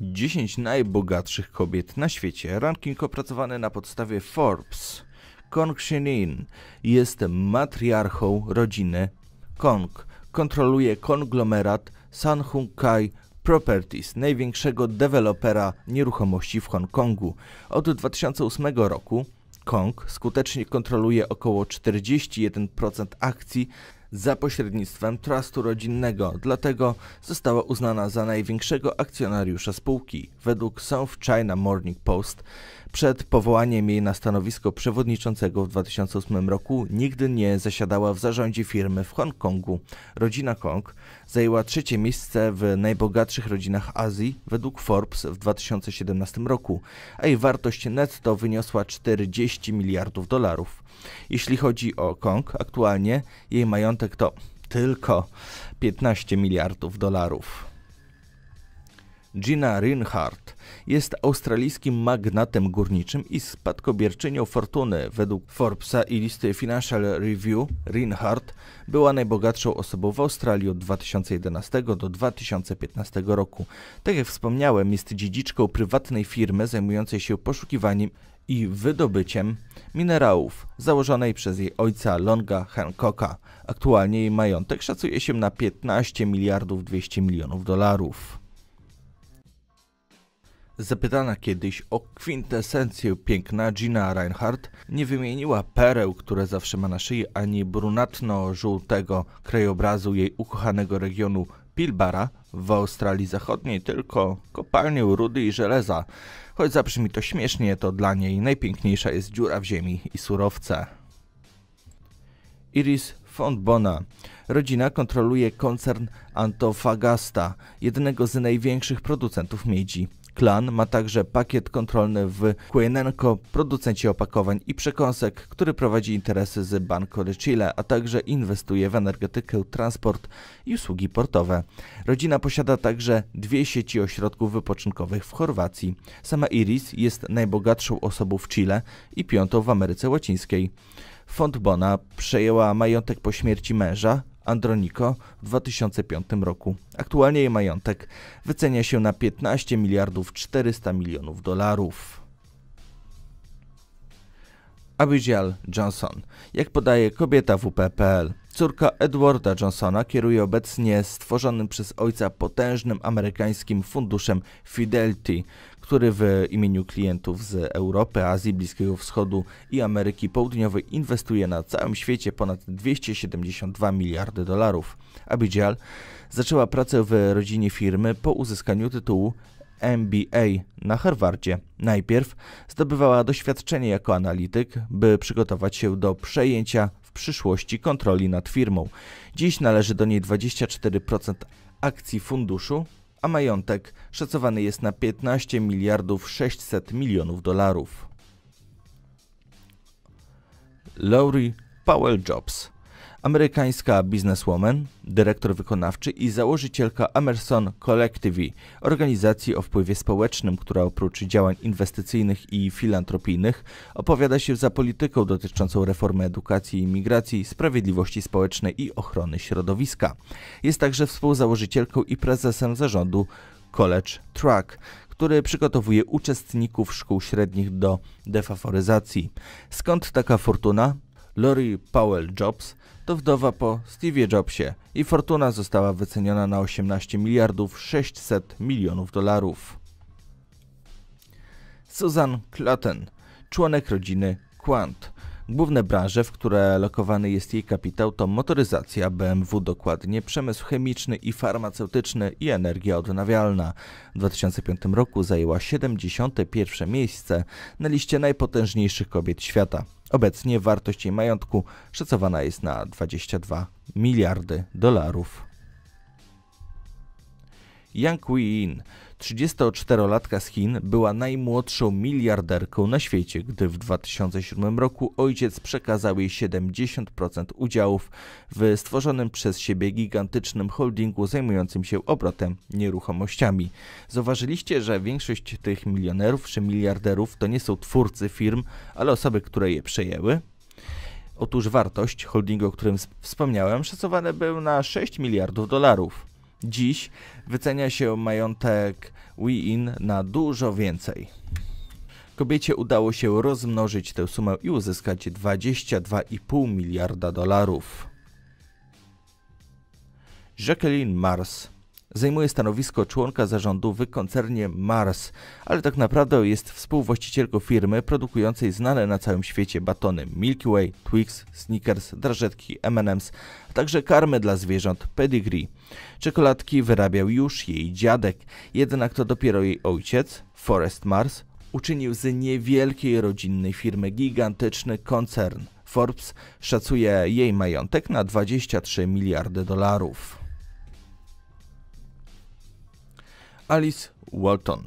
10 najbogatszych kobiet na świecie. Ranking opracowany na podstawie Forbes. Kong Shenin jest matriarchą rodziny Kong. Kontroluje konglomerat Sanhung Kai Properties, największego dewelopera nieruchomości w Hongkongu. Od 2008 roku Kong skutecznie kontroluje około 41% akcji za pośrednictwem trustu rodzinnego, dlatego została uznana za największego akcjonariusza spółki. Według South China Morning Post przed powołaniem jej na stanowisko przewodniczącego w 2008 roku nigdy nie zasiadała w zarządzie firmy w Hongkongu. Rodzina Kong zajęła trzecie miejsce w najbogatszych rodzinach Azji według Forbes w 2017 roku, a jej wartość netto wyniosła 40 miliardów dolarów. Jeśli chodzi o Kong, aktualnie jej majątek to tylko 15 miliardów dolarów. Gina Reinhardt jest australijskim magnatem górniczym i spadkobierczynią fortuny. Według Forbesa i listy Financial Review Reinhardt była najbogatszą osobą w Australii od 2011 do 2015 roku. Tak jak wspomniałem, jest dziedziczką prywatnej firmy zajmującej się poszukiwaniem i wydobyciem minerałów założonej przez jej ojca Longa Hancocka. Aktualnie jej majątek szacuje się na 15 miliardów 200 milionów dolarów. Zapytana kiedyś o kwintesencję piękna Gina Reinhardt nie wymieniła pereł, które zawsze ma na szyi, ani brunatno-żółtego krajobrazu jej ukochanego regionu Pilbara w Australii Zachodniej, tylko kopalnię rudy i żeleza. Choć zabrzmi to śmiesznie, to dla niej najpiękniejsza jest dziura w ziemi i surowce. Iris Fontbona. Rodzina kontroluje koncern Antofagasta, jednego z największych producentów miedzi. Klan ma także pakiet kontrolny w Cuenenco, producencie opakowań i przekąsek, który prowadzi interesy z Banco de Chile, a także inwestuje w energetykę, transport i usługi portowe. Rodzina posiada także dwie sieci ośrodków wypoczynkowych w Chorwacji. Sama Iris jest najbogatszą osobą w Chile i piątą w Ameryce Łacińskiej. Fontbona przejęła majątek po śmierci męża, Androniko w 2005 roku. Aktualnie jej majątek wycenia się na 15 miliardów 400 milionów dolarów. Abigail Johnson. Jak podaje kobieta WP.pl, córka Edwarda Johnsona kieruje obecnie stworzonym przez ojca potężnym amerykańskim funduszem Fidelity, który w imieniu klientów z Europy, Azji, Bliskiego Wschodu i Ameryki Południowej inwestuje na całym świecie ponad 272 miliardy dolarów. Abidzial zaczęła pracę w rodzinie firmy po uzyskaniu tytułu MBA na Harvardzie. Najpierw zdobywała doświadczenie jako analityk, by przygotować się do przejęcia w przyszłości kontroli nad firmą. Dziś należy do niej 24% akcji funduszu, a majątek szacowany jest na 15 miliardów 600 milionów dolarów. Lowry Powell Jobs amerykańska bizneswoman, dyrektor wykonawczy i założycielka Emerson Collective, organizacji o wpływie społecznym, która oprócz działań inwestycyjnych i filantropijnych opowiada się za polityką dotyczącą reformy edukacji i migracji, sprawiedliwości społecznej i ochrony środowiska. Jest także współzałożycielką i prezesem zarządu College Track, który przygotowuje uczestników szkół średnich do defaworyzacji. Skąd taka fortuna? Lori Powell Jobs to wdowa po Steve Jobsie i fortuna została wyceniona na 18 miliardów 600 milionów dolarów. Susan Clutton, członek rodziny Quant. Główne branże, w które lokowany jest jej kapitał to motoryzacja, BMW dokładnie, przemysł chemiczny i farmaceutyczny i energia odnawialna. W 2005 roku zajęła 71 miejsce na liście najpotężniejszych kobiet świata. Obecnie wartość jej majątku szacowana jest na 22 miliardy dolarów. Yang Wi-in, 34-latka z Chin, była najmłodszą miliarderką na świecie, gdy w 2007 roku ojciec przekazał jej 70% udziałów w stworzonym przez siebie gigantycznym holdingu zajmującym się obrotem nieruchomościami. Zauważyliście, że większość tych milionerów czy miliarderów to nie są twórcy firm, ale osoby, które je przejęły? Otóż wartość holdingu, o którym wspomniałem, szacowana był na 6 miliardów dolarów. Dziś wycenia się majątek Win na dużo więcej. Kobiecie udało się rozmnożyć tę sumę i uzyskać 22,5 miliarda dolarów. Jacqueline Mars Zajmuje stanowisko członka zarządu w koncernie Mars, ale tak naprawdę jest współwłaścicielką firmy produkującej znane na całym świecie batony Milky Way, Twix, Snickers, drażetki M&M's, a także karmy dla zwierząt Pedigree. Czekoladki wyrabiał już jej dziadek, jednak to dopiero jej ojciec, Forest Mars, uczynił z niewielkiej rodzinnej firmy gigantyczny koncern. Forbes szacuje jej majątek na 23 miliardy dolarów. Alice Walton.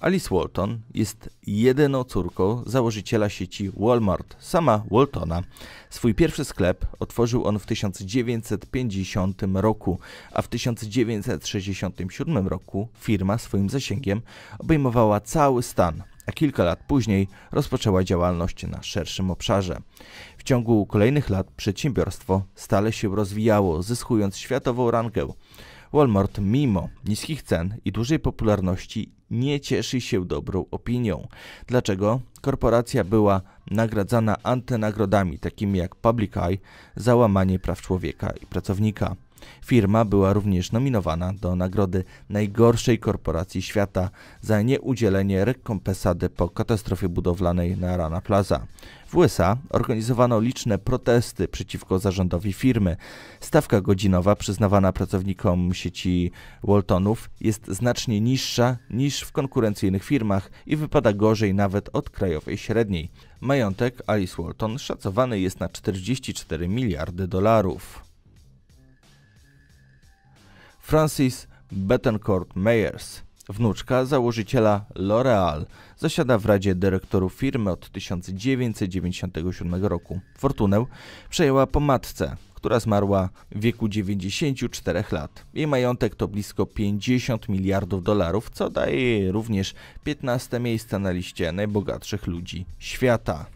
Alice Walton jest jedyną córką założyciela sieci Walmart, sama Waltona. Swój pierwszy sklep otworzył on w 1950 roku, a w 1967 roku firma swoim zasięgiem obejmowała cały stan, a kilka lat później rozpoczęła działalność na szerszym obszarze. W ciągu kolejnych lat przedsiębiorstwo stale się rozwijało, zyskując światową rangę. Walmart mimo niskich cen i dużej popularności nie cieszy się dobrą opinią. Dlaczego? Korporacja była nagradzana antynagrodami takimi jak Public Eye za łamanie praw człowieka i pracownika. Firma była również nominowana do nagrody najgorszej korporacji świata za nieudzielenie rekompensady po katastrofie budowlanej na Rana Plaza. W USA organizowano liczne protesty przeciwko zarządowi firmy. Stawka godzinowa przyznawana pracownikom sieci Waltonów jest znacznie niższa niż w konkurencyjnych firmach i wypada gorzej nawet od krajowej średniej. Majątek Alice Walton szacowany jest na 44 miliardy dolarów. Francis Bettencourt Meyers, wnuczka założyciela L'Oreal, zasiada w Radzie Dyrektorów firmy od 1997 roku. Fortunę przejęła po matce, która zmarła w wieku 94 lat. Jej majątek to blisko 50 miliardów dolarów, co daje jej również 15 miejsce na liście najbogatszych ludzi świata.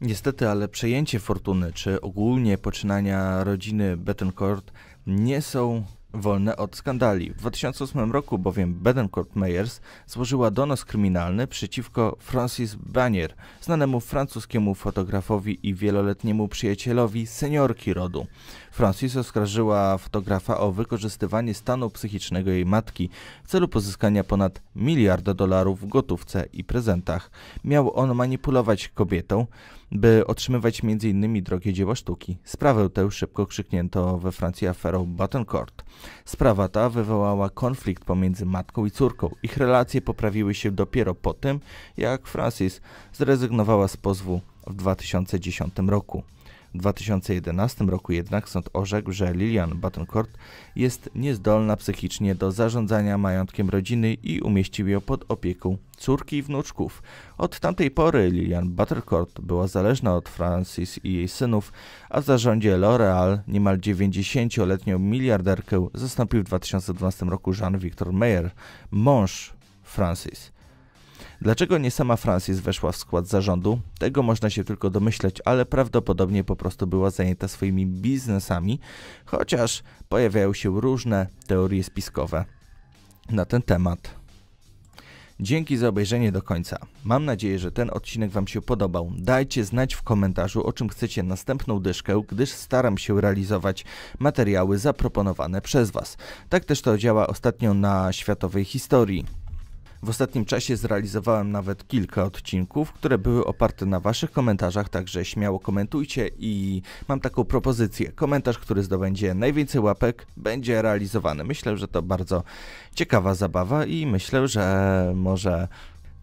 Niestety, ale przejęcie fortuny czy ogólnie poczynania rodziny Bettencourt nie są wolne od skandali. W 2008 roku bowiem Bedencourt Meyers złożyła donos kryminalny przeciwko Francis Banier, znanemu francuskiemu fotografowi i wieloletniemu przyjacielowi seniorki rodu. Francis oskarżyła fotografa o wykorzystywanie stanu psychicznego jej matki w celu pozyskania ponad miliarda dolarów w gotówce i prezentach. Miał on manipulować kobietą, by otrzymywać m.in. drogie dzieła sztuki. Sprawę tę szybko krzyknięto we Francji aferą Battencourt. Sprawa ta wywołała konflikt pomiędzy matką i córką. Ich relacje poprawiły się dopiero po tym, jak Francis zrezygnowała z pozwu w 2010 roku. W 2011 roku jednak sąd orzekł, że Lilian Battencourt jest niezdolna psychicznie do zarządzania majątkiem rodziny i umieścił ją pod opieką córki i wnuczków. Od tamtej pory Lilian Buttercourt była zależna od Francis i jej synów, a w zarządzie L'Oreal niemal 90-letnią miliarderkę zastąpił w 2012 roku Jean-Victor Meyer, mąż Francis. Dlaczego nie sama Francis weszła w skład zarządu? Tego można się tylko domyśleć, ale prawdopodobnie po prostu była zajęta swoimi biznesami, chociaż pojawiają się różne teorie spiskowe na ten temat. Dzięki za obejrzenie do końca. Mam nadzieję, że ten odcinek Wam się podobał. Dajcie znać w komentarzu, o czym chcecie następną dyszkę, gdyż staram się realizować materiały zaproponowane przez Was. Tak też to działa ostatnio na światowej historii. W ostatnim czasie zrealizowałem nawet kilka odcinków, które były oparte na Waszych komentarzach, także śmiało komentujcie i mam taką propozycję. Komentarz, który zdobędzie najwięcej łapek, będzie realizowany. Myślę, że to bardzo ciekawa zabawa i myślę, że może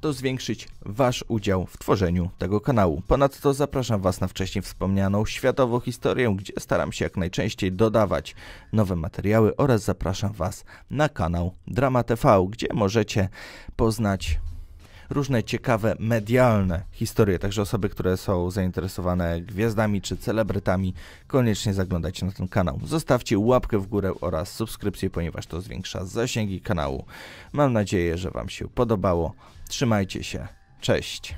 to zwiększyć Wasz udział w tworzeniu tego kanału. Ponadto zapraszam Was na wcześniej wspomnianą światową historię, gdzie staram się jak najczęściej dodawać nowe materiały oraz zapraszam Was na kanał Drama TV, gdzie możecie poznać różne ciekawe medialne historie. Także osoby, które są zainteresowane gwiazdami czy celebrytami, koniecznie zaglądajcie na ten kanał. Zostawcie łapkę w górę oraz subskrypcję, ponieważ to zwiększa zasięgi kanału. Mam nadzieję, że Wam się podobało. Trzymajcie się. Cześć.